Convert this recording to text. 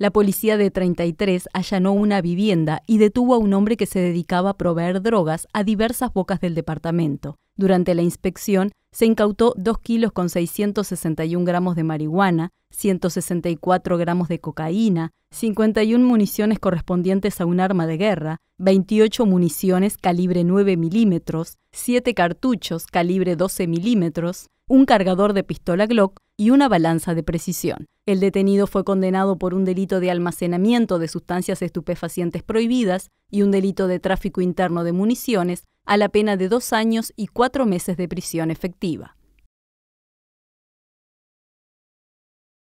La policía de 33 allanó una vivienda y detuvo a un hombre que se dedicaba a proveer drogas a diversas bocas del departamento. Durante la inspección se incautó 2 kilos con 661 gramos de marihuana, 164 gramos de cocaína, 51 municiones correspondientes a un arma de guerra, 28 municiones calibre 9 milímetros, 7 cartuchos calibre 12 milímetros, un cargador de pistola Glock y una balanza de precisión. El detenido fue condenado por un delito de almacenamiento de sustancias estupefacientes prohibidas y un delito de tráfico interno de municiones a la pena de dos años y cuatro meses de prisión efectiva.